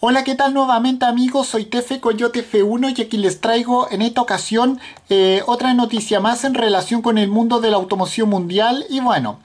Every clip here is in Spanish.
Hola, ¿qué tal nuevamente amigos? Soy Tefe Coyote F1 y aquí les traigo en esta ocasión eh, otra noticia más en relación con el mundo de la automoción mundial y bueno,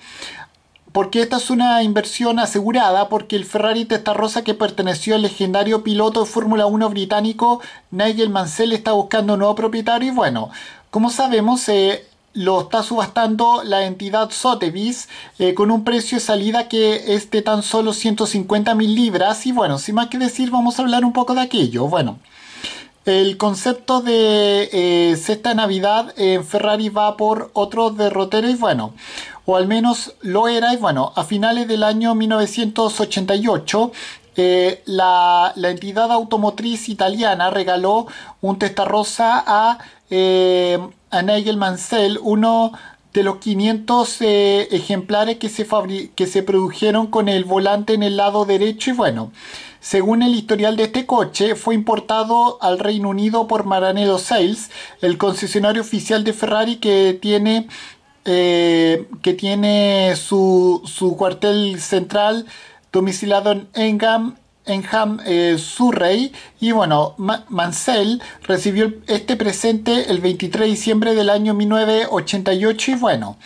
porque esta es una inversión asegurada, porque el Ferrari Testarossa, que perteneció al legendario piloto de Fórmula 1 británico Nigel Mansell está buscando un nuevo propietario y bueno, como sabemos, eh, lo está subastando la entidad Sotheby's eh, con un precio de salida que es de tan solo 150 mil libras y bueno, sin más que decir vamos a hablar un poco de aquello. Bueno, el concepto de eh, sexta Navidad en Ferrari va por otros derrotero bueno, o al menos lo era y bueno, a finales del año 1988 la, entidad automotriz italiana regaló un testarrosa a, eh, a Nigel Mansell, uno de los 500 eh, ejemplares que se, que se produjeron con el volante en el lado derecho y bueno, según el historial de este coche, fue importado al Reino Unido por Maranello Sales, el concesionario oficial de Ferrari que tiene, eh, que tiene su, su cuartel central domicilado en Engam eh, Surrey y bueno, Mansell recibió este presente el 23 de diciembre del año 1988 y bueno,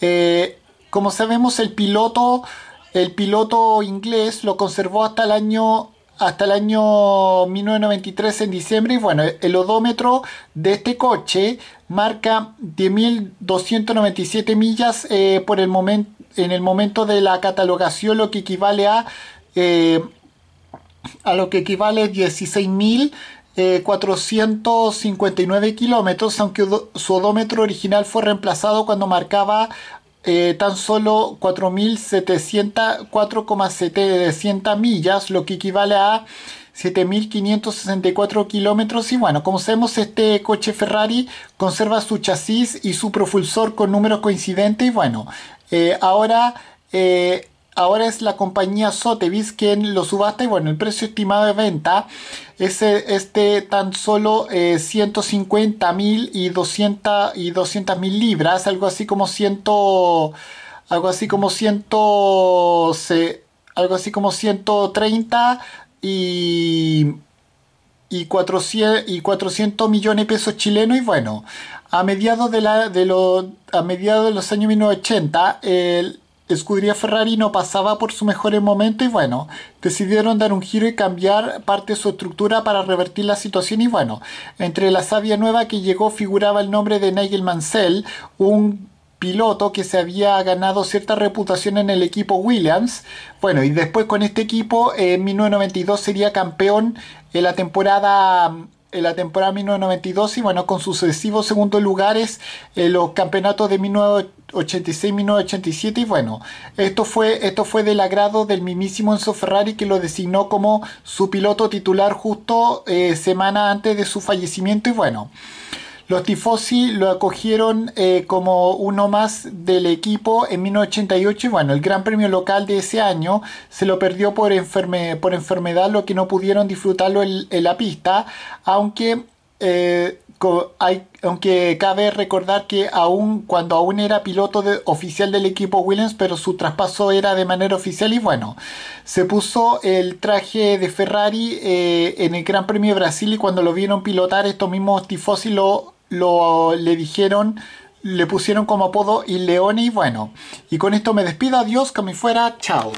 eh, como sabemos el piloto, el piloto inglés lo conservó hasta el año hasta el año 1993 en diciembre y bueno, el odómetro de este coche marca 10.297 millas eh, por el momento en el momento de la catalogación lo que equivale a, eh, a lo que equivale 16.000 eh, kilómetros, aunque su odómetro original fue reemplazado cuando marcaba eh, tan solo 4.700 millas, lo que equivale a 7.564 kilómetros. Y bueno, como sabemos, este coche Ferrari conserva su chasis y su propulsor con números coincidentes. Y bueno, eh, ahora, eh, ahora es la compañía Sotheby's quien lo subasta y bueno, el precio estimado de venta es eh, este tan solo eh, 150 mil y 200 y mil libras, algo así como 100, algo así como 100, algo así como 130 y 400, y 400 millones de pesos chilenos y bueno, a mediados de, los años 1980, el Escudería Ferrari no pasaba por su mejor momento y bueno, decidieron dar un giro y cambiar parte de su estructura para revertir la situación y bueno, entre la savia nueva que llegó figuraba el nombre de Nigel Mansell, un piloto que se había ganado cierta reputación en el equipo Williams. Bueno, y después con este equipo en 1992 sería campeón en la temporada eh, la temporada 1992 y bueno, con sucesivos segundos lugares en eh, los campeonatos de 1986-1987 y bueno, esto fue, esto fue del agrado del mismísimo Enzo Ferrari que lo designó como su piloto titular justo eh, semana antes de su fallecimiento y bueno. Los tifosi lo acogieron eh, como uno más del equipo en 1988 y bueno, el gran premio local de ese año se lo perdió por, enfermedad, lo que no pudieron disfrutarlo en, la pista, aunque... Eh, hay, aunque cabe recordar que aún cuando aún era piloto oficial del equipo Williams, pero su traspaso era de manera oficial y bueno, se puso el traje de Ferrari eh, en el Gran Premio de Brasil y cuando lo vieron pilotar estos mismos tifosi lo lo, le dijeron, le pusieron como apodo y y y bueno. Y con esto me despido, adiós, que me fuera, chao.